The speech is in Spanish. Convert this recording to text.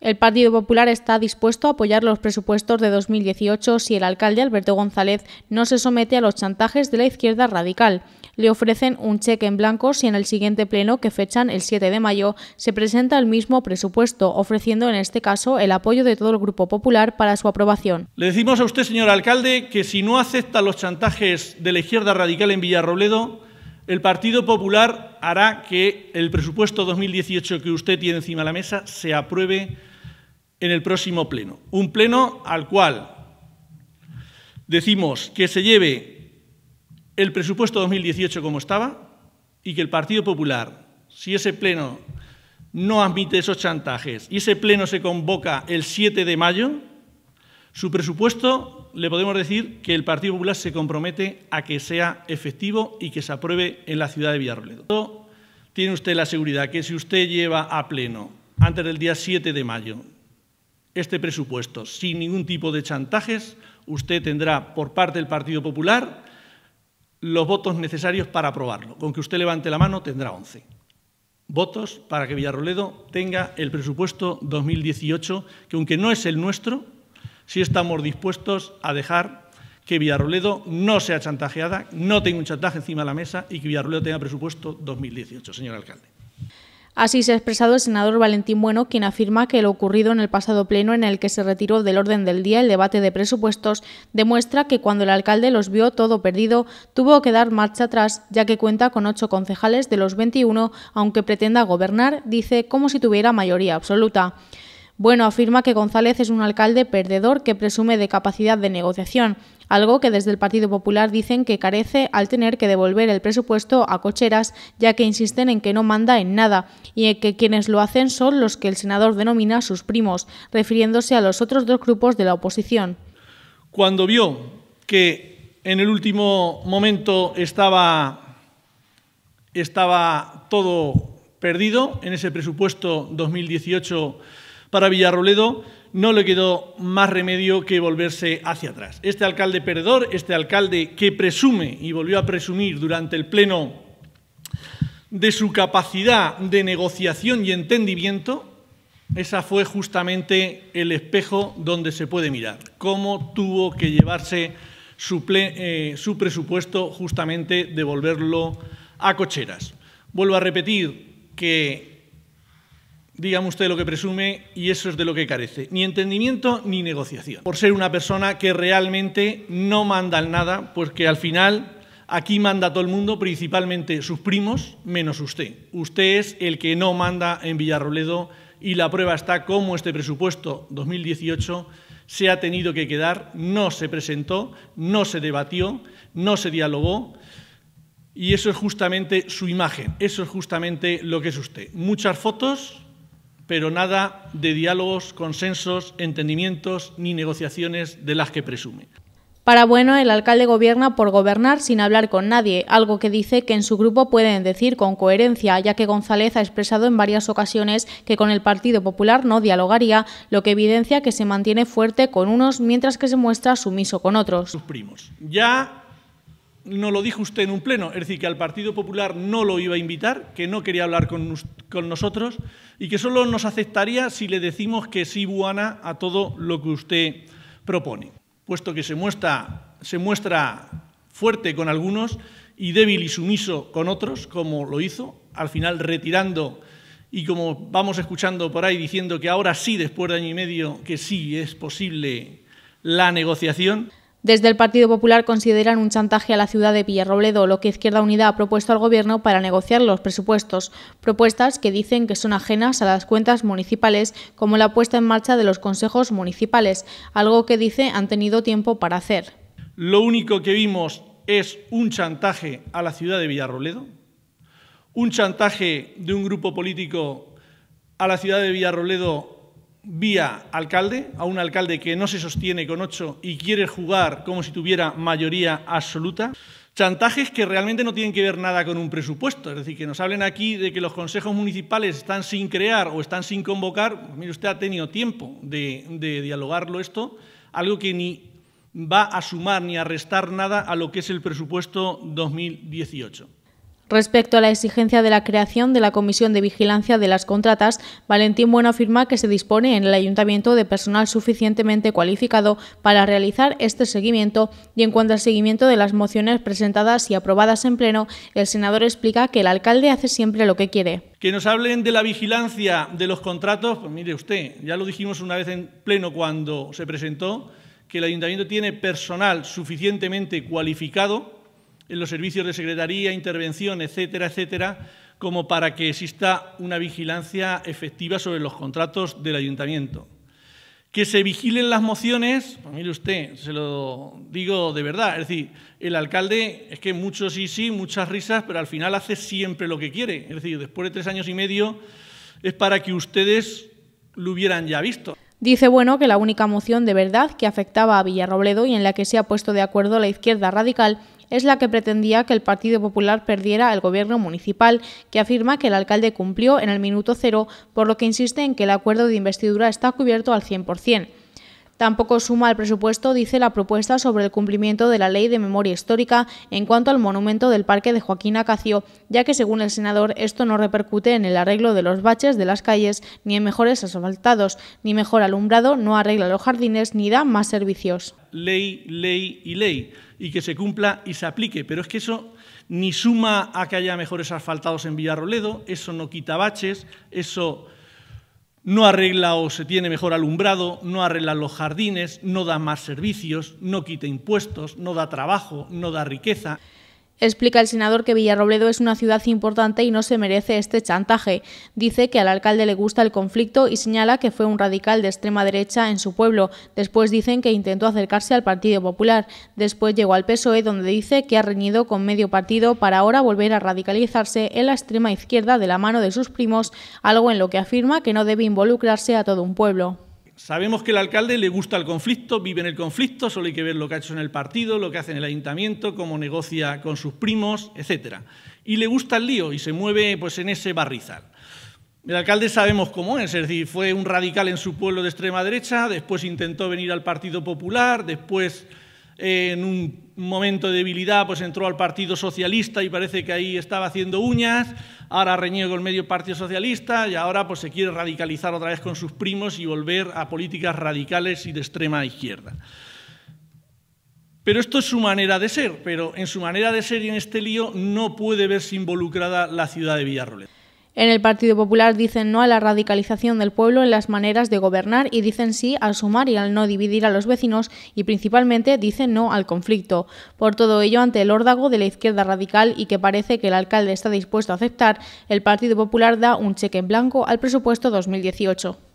El Partido Popular está dispuesto a apoyar los presupuestos de 2018 si el alcalde Alberto González no se somete a los chantajes de la izquierda radical. Le ofrecen un cheque en blanco si en el siguiente pleno, que fechan el 7 de mayo, se presenta el mismo presupuesto, ofreciendo en este caso el apoyo de todo el Grupo Popular para su aprobación. Le decimos a usted, señor alcalde, que si no acepta los chantajes de la izquierda radical en Villarrobledo, el Partido Popular hará que el presupuesto 2018 que usted tiene encima de la mesa se apruebe en el próximo pleno. Un pleno al cual decimos que se lleve el presupuesto 2018 como estaba y que el Partido Popular, si ese pleno no admite esos chantajes y ese pleno se convoca el 7 de mayo, su presupuesto le podemos decir que el Partido Popular se compromete a que sea efectivo y que se apruebe en la ciudad de Villarrobledo. Tiene usted la seguridad que si usted lleva a pleno antes del día 7 de mayo este presupuesto. Sin ningún tipo de chantajes, usted tendrá por parte del Partido Popular los votos necesarios para aprobarlo. Con que usted levante la mano tendrá 11 votos para que Villarroledo tenga el presupuesto 2018, que aunque no es el nuestro, sí estamos dispuestos a dejar que Villarroledo no sea chantajeada, no tenga un chantaje encima de la mesa y que Villarroledo tenga presupuesto 2018, señor alcalde. Así se ha expresado el senador Valentín Bueno, quien afirma que lo ocurrido en el pasado pleno en el que se retiró del orden del día el debate de presupuestos demuestra que cuando el alcalde los vio todo perdido, tuvo que dar marcha atrás, ya que cuenta con ocho concejales de los 21, aunque pretenda gobernar, dice, como si tuviera mayoría absoluta. Bueno afirma que González es un alcalde perdedor que presume de capacidad de negociación, algo que desde el Partido Popular dicen que carece al tener que devolver el presupuesto a cocheras, ya que insisten en que no manda en nada y en que quienes lo hacen son los que el senador denomina sus primos, refiriéndose a los otros dos grupos de la oposición. Cuando vio que en el último momento estaba, estaba todo perdido en ese presupuesto 2018 para Villarroledo no le quedó más remedio que volverse hacia atrás. Este alcalde perdedor, este alcalde que presume y volvió a presumir durante el Pleno de su capacidad de negociación y entendimiento, esa fue justamente el espejo donde se puede mirar, cómo tuvo que llevarse su, eh, su presupuesto justamente devolverlo a cocheras. Vuelvo a repetir que Dígame usted lo que presume y eso es de lo que carece, ni entendimiento ni negociación. Por ser una persona que realmente no manda nada, pues que al final aquí manda todo el mundo, principalmente sus primos, menos usted. Usted es el que no manda en Villarroledo y la prueba está cómo este presupuesto 2018 se ha tenido que quedar, no se presentó, no se debatió, no se dialogó. Y eso es justamente su imagen, eso es justamente lo que es usted. Muchas fotos, pero nada de diálogos, consensos, entendimientos ni negociaciones de las que presume. Para Bueno, el alcalde gobierna por gobernar sin hablar con nadie, algo que dice que en su grupo pueden decir con coherencia, ya que González ha expresado en varias ocasiones que con el Partido Popular no dialogaría, lo que evidencia que se mantiene fuerte con unos mientras que se muestra sumiso con otros. Ya no lo dijo usted en un pleno, es decir, que al Partido Popular no lo iba a invitar, que no quería hablar con, nosotros y que solo nos aceptaría si le decimos que sí, Buana, a todo lo que usted propone, puesto que se muestra, se muestra fuerte con algunos y débil y sumiso con otros, como lo hizo, al final retirando y como vamos escuchando por ahí diciendo que ahora sí, después de año y medio, que sí es posible la negociación. Desde el Partido Popular consideran un chantaje a la ciudad de Villarrobledo lo que Izquierda Unida ha propuesto al Gobierno para negociar los presupuestos, propuestas que dicen que son ajenas a las cuentas municipales, como la puesta en marcha de los consejos municipales, algo que dice han tenido tiempo para hacer. Lo único que vimos es un chantaje a la ciudad de Villarrobledo, un chantaje de un grupo político a la ciudad de Villarrobledo vía alcalde, a un alcalde que no se sostiene con ocho y quiere jugar como si tuviera mayoría absoluta. Chantajes que realmente no tienen que ver nada con un presupuesto. Es decir, que nos hablen aquí de que los consejos municipales están sin crear o están sin convocar. Pues usted ha tenido tiempo de, de dialogarlo esto, algo que ni va a sumar ni a restar nada a lo que es el presupuesto 2018. Respecto a la exigencia de la creación de la Comisión de Vigilancia de las Contratas, Valentín Bueno afirma que se dispone en el Ayuntamiento de personal suficientemente cualificado para realizar este seguimiento y en cuanto al seguimiento de las mociones presentadas y aprobadas en pleno, el senador explica que el alcalde hace siempre lo que quiere. Que nos hablen de la vigilancia de los contratos, pues mire usted, ya lo dijimos una vez en pleno cuando se presentó, que el Ayuntamiento tiene personal suficientemente cualificado en los servicios de secretaría, intervención, etcétera, etcétera, como para que exista una vigilancia efectiva sobre los contratos del ayuntamiento. Que se vigilen las mociones, pues mire usted, se lo digo de verdad, es decir, el alcalde es que muchos sí, sí, muchas risas, pero al final hace siempre lo que quiere. Es decir, después de tres años y medio es para que ustedes lo hubieran ya visto. Dice Bueno que la única moción de verdad que afectaba a Villarrobledo y en la que se ha puesto de acuerdo la izquierda radical es la que pretendía que el Partido Popular perdiera el gobierno municipal, que afirma que el alcalde cumplió en el minuto cero, por lo que insiste en que el acuerdo de investidura está cubierto al 100%. Tampoco suma el presupuesto, dice la propuesta sobre el cumplimiento de la Ley de Memoria Histórica en cuanto al monumento del Parque de Joaquín Acacio, ya que según el senador esto no repercute en el arreglo de los baches de las calles, ni en mejores asfaltados, ni mejor alumbrado, no arregla los jardines, ni da más servicios. Ley, ley y ley, y que se cumpla y se aplique, pero es que eso ni suma a que haya mejores asfaltados en Villarroledo, eso no quita baches, eso no arregla o se tiene mejor alumbrado, no arregla los jardines, no da más servicios, no quita impuestos, no da trabajo, no da riqueza. Explica el senador que Villarrobledo es una ciudad importante y no se merece este chantaje. Dice que al alcalde le gusta el conflicto y señala que fue un radical de extrema derecha en su pueblo. Después dicen que intentó acercarse al Partido Popular. Después llegó al PSOE donde dice que ha reñido con medio partido para ahora volver a radicalizarse en la extrema izquierda de la mano de sus primos, algo en lo que afirma que no debe involucrarse a todo un pueblo. Sabemos que el alcalde le gusta el conflicto, vive en el conflicto, solo hay que ver lo que ha hecho en el partido, lo que hace en el ayuntamiento, cómo negocia con sus primos, etcétera. Y le gusta el lío y se mueve pues, en ese barrizal. El alcalde sabemos cómo es, es decir, fue un radical en su pueblo de extrema derecha, después intentó venir al Partido Popular, después en un momento de debilidad pues entró al Partido Socialista y parece que ahí estaba haciendo uñas, ahora reñido con el medio Partido Socialista y ahora pues se quiere radicalizar otra vez con sus primos y volver a políticas radicales y de extrema izquierda. Pero esto es su manera de ser, pero en su manera de ser y en este lío no puede verse involucrada la ciudad de Villarroel. En el Partido Popular dicen no a la radicalización del pueblo en las maneras de gobernar y dicen sí al sumar y al no dividir a los vecinos y principalmente dicen no al conflicto. Por todo ello, ante el órdago de la izquierda radical y que parece que el alcalde está dispuesto a aceptar, el Partido Popular da un cheque en blanco al presupuesto 2018.